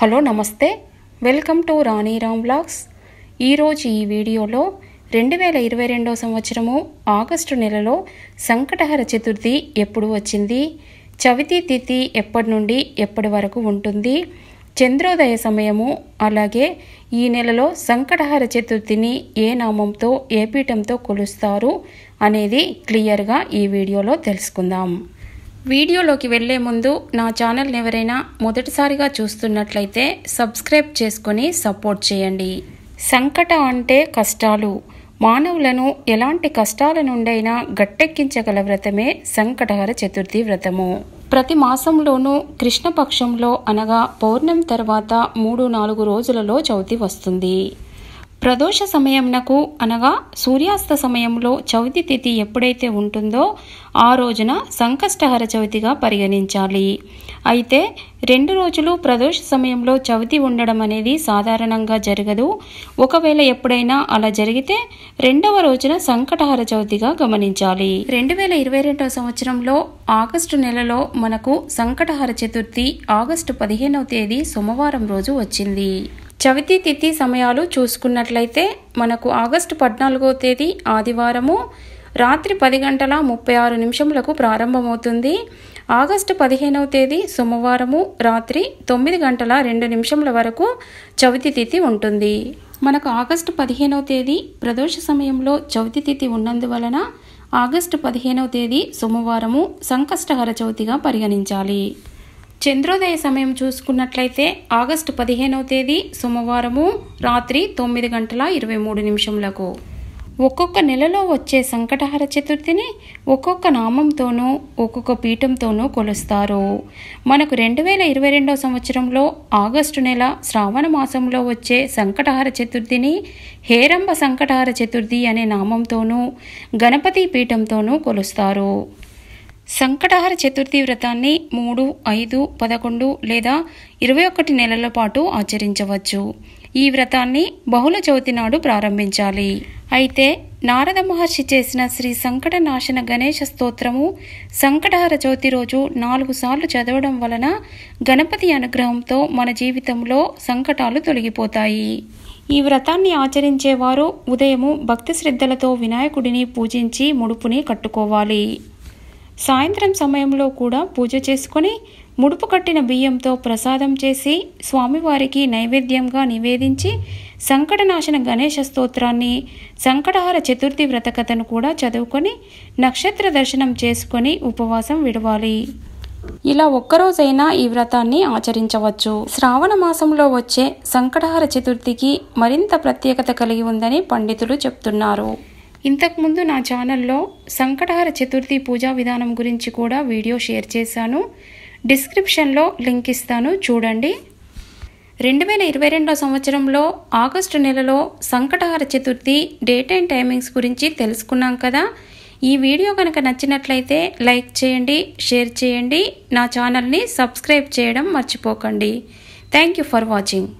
hello నమస్తే welcome to రాణీరామ్ blogs ఈరోజు ఈ వీడియోలో రెండు వేల ఇరవై రెండవ సంవత్సరము ఆగస్టు నెలలో సంకటహర చతుర్థి ఎప్పుడు వచ్చింది చవితి తిథి ఎప్పటి నుండి ఎప్పటి వరకు ఉంటుంది చంద్రోదయ సమయము అలాగే ఈ నెలలో సంకటహర చతుర్థిని ఏ నామంతో ఏ పీఠంతో కొలుస్తారు అనేది క్లియర్గా ఈ వీడియోలో తెలుసుకుందాం వీడియోలోకి వెళ్లే ముందు నా ఛానల్ ఎవరైనా మొదటిసారిగా చూస్తున్నట్లయితే సబ్స్క్రైబ్ చేసుకొని సపోర్ట్ చేయండి సంకట అంటే కష్టాలు మానవులను ఎలాంటి కష్టాల నుండైనా గట్టెక్కించగల వ్రతమే సంకటహర చతుర్థి వ్రతము ప్రతి మాసంలోనూ కృష్ణపక్షంలో అనగా పౌర్ణమి తర్వాత మూడు నాలుగు రోజులలో చవితి వస్తుంది ప్రదోష సమయంనకు అనగా సూర్యాస్త సమయంలో చవితి తిథి ఎప్పుడైతే ఉంటుందో ఆ రోజున సంకష్టహర చవితిగా పరిగణించాలి అయితే రెండు రోజులు ప్రదోష సమయంలో చవితి ఉండడం అనేది సాధారణంగా జరగదు ఒకవేళ ఎప్పుడైనా అలా జరిగితే రెండవ రోజున సంకటహర చవితిగా గమనించాలి రెండు వేల ఇరవై రెండవ సంవత్సరంలో ఆగస్టు నెలలో మనకు సంకటహర చతుర్థి ఆగస్టు పదిహేనవ తేదీ సోమవారం రోజు వచ్చింది చవితి తిథి సమయాలు చూసుకున్నట్లయితే మనకు ఆగస్టు పద్నాలుగో తేదీ ఆదివారము రాత్రి పది గంటల ముప్పై ఆరు నిమిషములకు ప్రారంభమవుతుంది ఆగస్టు పదిహేనవ తేదీ సోమవారము రాత్రి తొమ్మిది గంటల రెండు నిమిషముల వరకు చవితి తిథి ఉంటుంది మనకు ఆగస్టు పదిహేనవ తేదీ ప్రదోష సమయంలో చవితి తిథి ఉన్నందువలన ఆగస్టు పదిహేనవ తేదీ సోమవారము సంకష్టహర చవితిగా పరిగణించాలి చంద్రోదయ సమయం చూసుకున్నట్లయితే ఆగస్టు పదిహేనవ తేదీ సోమవారము రాత్రి తొమ్మిది గంటల ఇరవై మూడు నిమిషములకు ఒక్కొక్క నెలలో వచ్చే సంకటహర చతుర్థిని ఒక్కొక్క నామంతోనూ ఒక్కొక్క పీఠంతోనూ కొలుస్తారు మనకు రెండు వేల ఇరవై రెండవ సంవత్సరంలో ఆగస్టు నెల శ్రావణ మాసంలో వచ్చే సంకటహర చతుర్థిని హేరంబ సంకటహర చతుర్థి అనే నామంతోనూ గణపతి పీఠంతోనూ కొలుస్తారు సంకటహార చతుర్థి వ్రతాన్ని మూడు ఐదు పదకొండు లేదా ఇరవై ఒకటి నెలల పాటు ఆచరించవచ్చు ఈ వ్రతాన్ని బహుళ చవితి నాడు ప్రారంభించాలి అయితే నారద మహర్షి చేసిన శ్రీ సంకట నాశన గణేష స్తోత్రము సంకటహార చవితి రోజు నాలుగు సార్లు చదవడం వలన గణపతి అనుగ్రహంతో మన జీవితంలో సంకటాలు తొలగిపోతాయి ఈ వ్రతాన్ని ఆచరించేవారు ఉదయము భక్తి శ్రద్ధలతో వినాయకుడిని పూజించి ముడుపుని కట్టుకోవాలి సాయంత్రం సమయంలో కూడా పూజ చేసుకొని ముడుపు కట్టిన బియ్యంతో ప్రసాదం చేసి స్వామివారికి నైవేద్యంగా నివేదించి సంకటనాశన గణేష స్తోత్రాన్ని సంకటహార చతుర్థి వ్రతకథను కూడా చదువుకొని నక్షత్ర దర్శనం చేసుకొని ఉపవాసం విడవాలి ఇలా ఒక్కరోజైనా ఈ వ్రతాన్ని ఆచరించవచ్చు శ్రావణ మాసంలో వచ్చే సంకటహార చతుర్థికి మరింత ప్రత్యేకత కలిగి ఉందని పండితులు చెప్తున్నారు ఇంతకుముందు నా ఛానల్లో సంకటహర చతుర్థి పూజా విధానం గురించి కూడా వీడియో షేర్ చేశాను డిస్క్రిప్షన్లో లింక్ ఇస్తాను చూడండి రెండు వేల ఇరవై రెండో సంవత్సరంలో ఆగస్టు నెలలో Sankatahara Chaturthi date and timings గురించి తెలుసుకున్నాం కదా ఈ వీడియో కనుక నచ్చినట్లయితే లైక్ చేయండి షేర్ చేయండి నా ఛానల్ని సబ్స్క్రైబ్ చేయడం మర్చిపోకండి థ్యాంక్ యూ ఫర్ వాచింగ్